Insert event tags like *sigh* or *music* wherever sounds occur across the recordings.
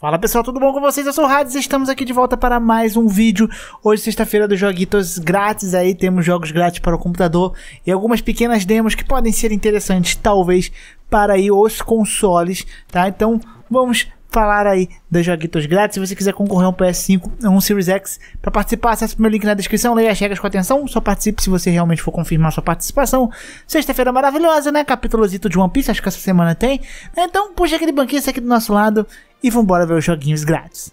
Fala pessoal, tudo bom com vocês? Eu sou o Hades e estamos aqui de volta para mais um vídeo. Hoje, sexta-feira dos Joguitos grátis aí, temos jogos grátis para o computador e algumas pequenas demos que podem ser interessantes, talvez, para aí os consoles, tá? Então, vamos falar aí dos joguitos grátis. Se você quiser concorrer a um PS5, a um Series X, para participar, acesse o meu link na descrição, leia as regras com atenção, só participe se você realmente for confirmar sua participação. Sexta-feira maravilhosa, né? Capítulozito de One Piece, acho que essa semana tem. Né? Então, puxa aquele banquinho aqui do nosso lado e vambora ver os joguinhos grátis.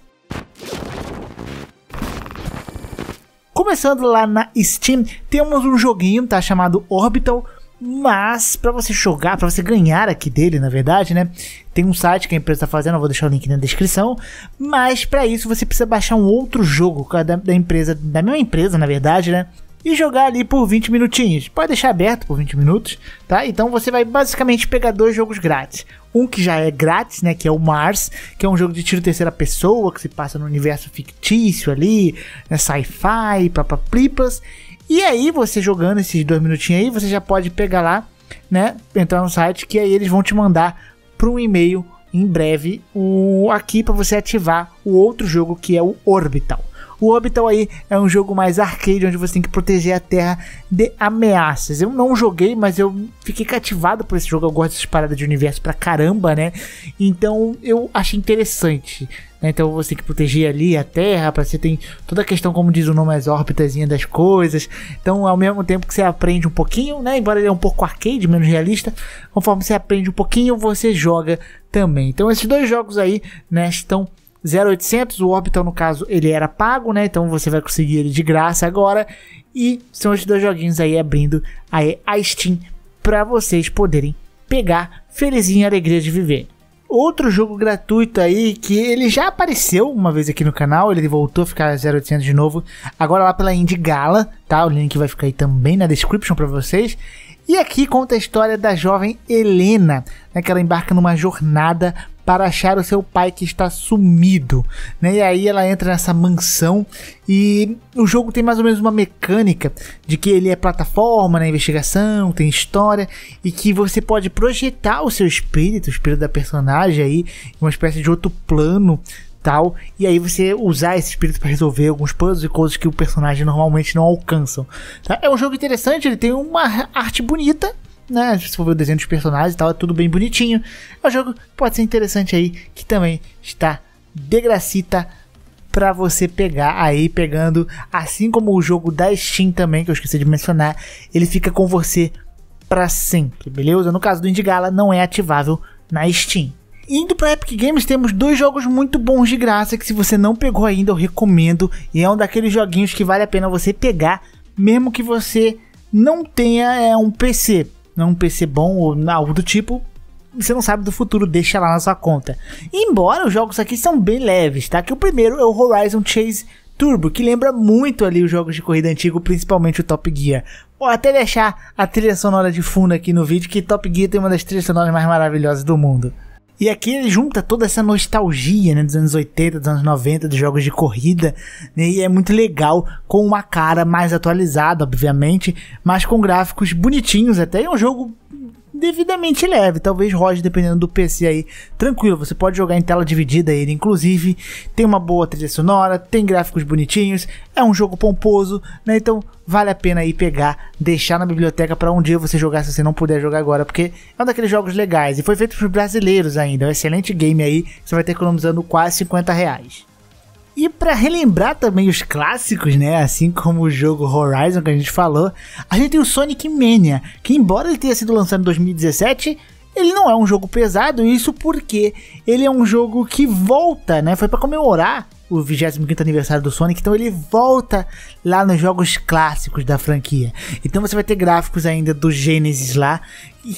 Começando lá na Steam, temos um joguinho tá chamado Orbital, mas para você jogar, para você ganhar aqui dele, na verdade, né? Tem um site que a empresa está fazendo, eu vou deixar o link na descrição. Mas para isso você precisa baixar um outro jogo da, da, empresa, da mesma empresa, na verdade, né? E jogar ali por 20 minutinhos. Pode deixar aberto por 20 minutos, tá? Então você vai basicamente pegar dois jogos grátis um que já é grátis, né? Que é o Mars, que é um jogo de tiro terceira pessoa, que se passa no universo fictício ali, né? Sci-fi, papaplipas. E aí, você jogando esses dois minutinhos aí, você já pode pegar lá, né? Entrar no site, que aí eles vão te mandar para um e-mail em breve o aqui para você ativar o outro jogo que é o Orbital. O Orbital aí é um jogo mais arcade, onde você tem que proteger a Terra de ameaças. Eu não joguei, mas eu fiquei cativado por esse jogo. Eu gosto dessas paradas de universo pra caramba, né? Então eu achei interessante. Né? Então você tem que proteger ali a Terra, para você tem toda a questão, como diz o nome, as órbitas das coisas. Então, ao mesmo tempo que você aprende um pouquinho, né? Embora ele é um pouco arcade, menos realista, conforme você aprende um pouquinho, você joga também. Então, esses dois jogos aí, né, estão 0800, o Orbital no caso ele era pago, né? Então você vai conseguir ele de graça agora. E são os dois joguinhos aí abrindo aí a Steam para vocês poderem pegar felizinho a alegria de viver. Outro jogo gratuito aí que ele já apareceu uma vez aqui no canal, ele voltou a ficar 0800 de novo, agora lá pela Indie Gala, tá? O link vai ficar aí também na description para vocês. E aqui conta a história da jovem Helena, né, que ela embarca numa jornada para achar o seu pai que está sumido, né? E aí ela entra nessa mansão e o jogo tem mais ou menos uma mecânica de que ele é plataforma na né? investigação, tem história e que você pode projetar o seu espírito, o espírito da personagem aí, uma espécie de outro plano Tal, e aí você usar esse espírito para resolver alguns puzzles e coisas que o personagem normalmente não alcançam. Tá? É um jogo interessante, ele tem uma arte bonita, né? Se for ver o desenho dos personagens e tal, é tudo bem bonitinho. É um jogo que pode ser interessante aí, que também está de gracita para você pegar aí, pegando, assim como o jogo da Steam também, que eu esqueci de mencionar, ele fica com você para sempre, beleza? No caso do Indigala, não é ativável na Steam. Indo para Epic Games, temos dois jogos muito bons de graça que se você não pegou ainda, eu recomendo. E é um daqueles joguinhos que vale a pena você pegar, mesmo que você não tenha é, um PC não é um PC bom ou algo do tipo, você não sabe do futuro, deixa lá na sua conta. Embora os jogos aqui são bem leves, tá? Que o primeiro é o Horizon Chase Turbo, que lembra muito ali os jogos de corrida antigo, principalmente o Top Gear. Vou até deixar a trilha sonora de fundo aqui no vídeo, que Top Gear tem uma das trilhas sonoras mais maravilhosas do mundo. E aqui ele junta toda essa nostalgia né, dos anos 80, dos anos 90, dos jogos de corrida, né, e é muito legal, com uma cara mais atualizada, obviamente, mas com gráficos bonitinhos até. É um jogo devidamente leve. Talvez rode, dependendo do PC aí, tranquilo. Você pode jogar em tela dividida ele, inclusive. Tem uma boa trilha sonora, tem gráficos bonitinhos, é um jogo pomposo, né? Então vale a pena aí pegar, deixar na biblioteca para um dia você jogar se você não puder jogar agora, porque é um daqueles jogos legais. E foi feito por brasileiros ainda. É um excelente game aí, você vai ter economizando quase 50 reais. E para relembrar também os clássicos, né, assim como o jogo Horizon que a gente falou, a gente tem o Sonic Mania, que embora ele tenha sido lançado em 2017, ele não é um jogo pesado, isso porque ele é um jogo que volta, né? Foi para comemorar o 25 aniversário do Sonic, então ele volta lá nos jogos clássicos da franquia. Então você vai ter gráficos ainda do Genesis lá,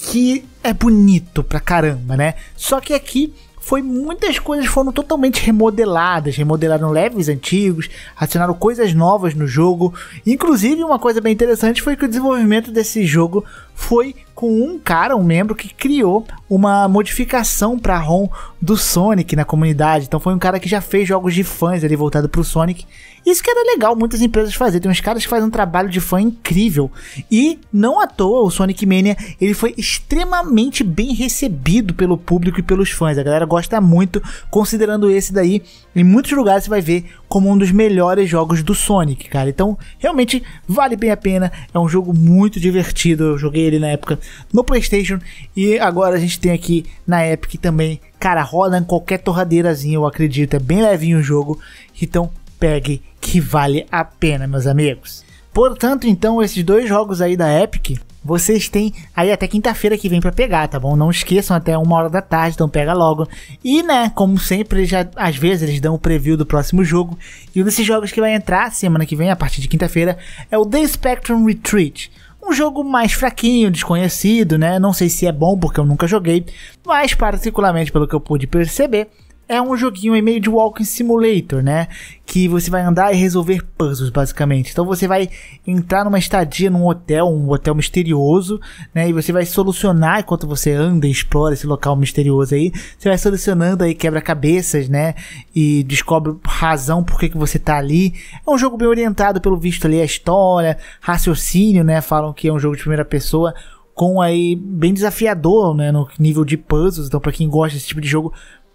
que é bonito pra caramba, né? Só que aqui foi muitas coisas foram totalmente remodeladas, remodelaram levels antigos, adicionaram coisas novas no jogo. Inclusive, uma coisa bem interessante foi que o desenvolvimento desse jogo foi com um cara, um membro que criou uma modificação para ROM do Sonic na comunidade. Então foi um cara que já fez jogos de fãs ali voltado para o Sonic isso que era legal muitas empresas fazer. Tem uns caras que fazem um trabalho de fã incrível. E não à toa, o Sonic Mania ele foi extremamente bem recebido pelo público e pelos fãs. A galera gosta muito, considerando esse daí, em muitos lugares você vai ver como um dos melhores jogos do Sonic, cara. Então, realmente vale bem a pena. É um jogo muito divertido. Eu joguei ele na época no PlayStation e agora a gente tem aqui na Epic também. Cara, roda em qualquer torradeirazinha, eu acredito. É bem levinho o jogo. Então, pegue que vale a pena, meus amigos. Portanto, então, esses dois jogos aí da Epic, vocês têm aí até quinta-feira que vem para pegar, tá bom? Não esqueçam até uma hora da tarde, então pega logo. E, né, como sempre, já às vezes eles dão o preview do próximo jogo. E um desses jogos que vai entrar semana que vem, a partir de quinta-feira, é o The Spectrum Retreat. Um jogo mais fraquinho, desconhecido, né? Não sei se é bom porque eu nunca joguei, mas particularmente pelo que eu pude perceber, é um joguinho em meio de Walking Simulator, né? Que você vai andar e resolver puzzles, basicamente. Então você vai entrar numa estadia num hotel, um hotel misterioso, né? E você vai solucionar enquanto você anda e explora esse local misterioso aí. Você vai solucionando aí quebra-cabeças, né? E descobre razão por que, que você tá ali. É um jogo bem orientado, pelo visto ali, a história, raciocínio, né? Falam que é um jogo de primeira pessoa com aí bem desafiador, né, no nível de puzzles. Então, para quem gosta desse tipo de jogo,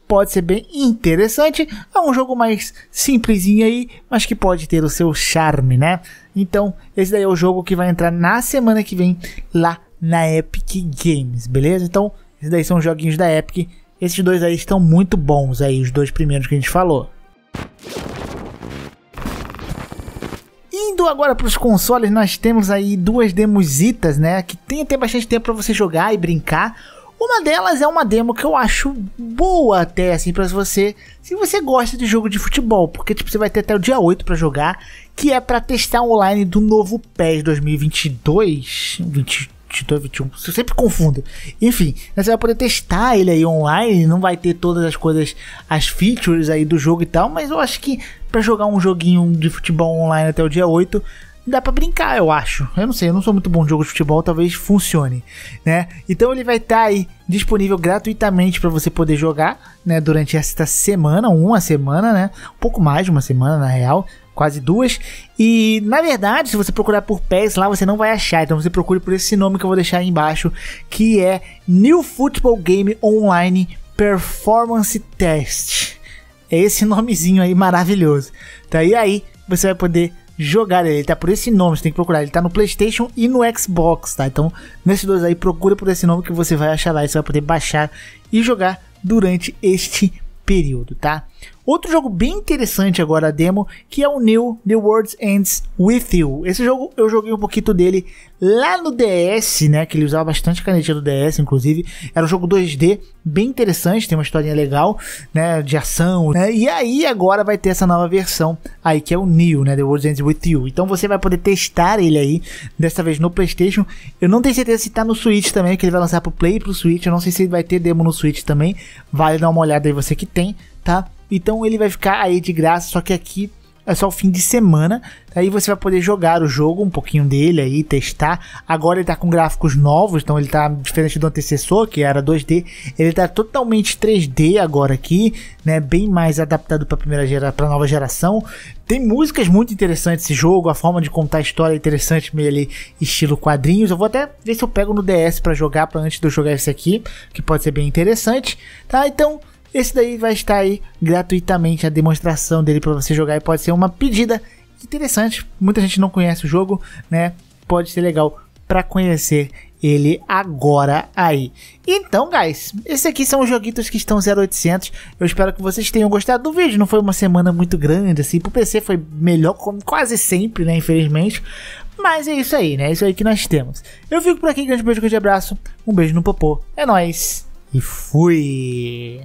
pode ser bem interessante. É um jogo mais simplesinho aí, mas que pode ter o seu charme, né? Então, esse daí é o jogo que vai entrar na semana que vem lá na Epic Games, beleza? Então, esses daí são joguinhos da Epic. Esses dois aí estão muito bons aí, os dois primeiros que a gente falou. Indo agora para os consoles, nós temos aí duas demositas, né? Que tem até bastante tempo para você jogar e brincar. Uma delas é uma demo que eu acho boa até, assim, pra você. Se você gosta de jogo de futebol, porque tipo, você vai ter até o dia 8 para jogar, que é para testar online do novo PES 2022. 22, 21, eu sempre confundo. Enfim, você vai poder testar ele aí online, não vai ter todas as coisas, as features aí do jogo e tal, mas eu acho que para jogar um joguinho de futebol online até o dia 8, dá para brincar, eu acho. Eu não sei, eu não sou muito bom em jogo de futebol, talvez funcione, né? Então ele vai estar tá aí disponível gratuitamente para você poder jogar, né, durante esta semana, uma semana, né? Um pouco mais de uma semana na real, quase duas. E na verdade, se você procurar por PES lá, você não vai achar. Então você procure por esse nome que eu vou deixar aí embaixo, que é New Football Game Online Performance Test. É esse *laughs* nomezinho aí maravilhoso. Tá e aí você vai poder jogar ele. tá por esse nome, você tem que procurar. Ele tá no PlayStation e no Xbox, tá? Então, nesses dois aí, procura por esse nome que você vai achar lá e você vai poder baixar e jogar durante este período, tá? Outro jogo bem interessante agora a demo, que é o New The World Ends With You. Esse jogo eu joguei um pouquinho dele lá no DS, né, que ele usava bastante canetinha do DS, inclusive. Era um jogo 2D bem interessante, tem uma historinha legal, né, de ação. Né? E aí agora vai ter essa nova versão aí, que é o New, né, The World Ends With You. Então você vai poder testar ele aí, dessa vez no PlayStation. Eu não tenho certeza se tá no Switch também, que ele vai lançar pro Play e pro Switch. Eu não sei se vai ter demo no Switch também. Vale dar uma olhada aí você que tem tá? Então ele vai ficar aí de graça, só que aqui é só o fim de semana. Aí você vai poder jogar o jogo, um pouquinho dele aí, testar. Agora ele tá com gráficos novos, então ele tá diferente do antecessor, que era 2D. Ele tá totalmente 3D agora aqui, né? Bem mais adaptado para primeira gera, para nova geração. Tem músicas muito interessantes esse jogo, a forma de contar a história é interessante, meio ali estilo quadrinhos. Eu vou até ver se eu pego no DS para jogar, para antes de eu jogar esse aqui, que pode ser bem interessante, tá? Então, esse daí vai estar aí gratuitamente a demonstração dele para você jogar e pode ser uma pedida interessante. Muita gente não conhece o jogo, né? Pode ser legal para conhecer ele agora aí. Então, guys, esses aqui são os joguitos que estão 0800. Eu espero que vocês tenham gostado do vídeo. Não foi uma semana muito grande, assim. Pro PC foi melhor, como quase sempre, né? Infelizmente. Mas é isso aí, né? É isso aí que nós temos. Eu fico por aqui. Grande beijo, grande abraço. Um beijo no popô. É nóis. E fui.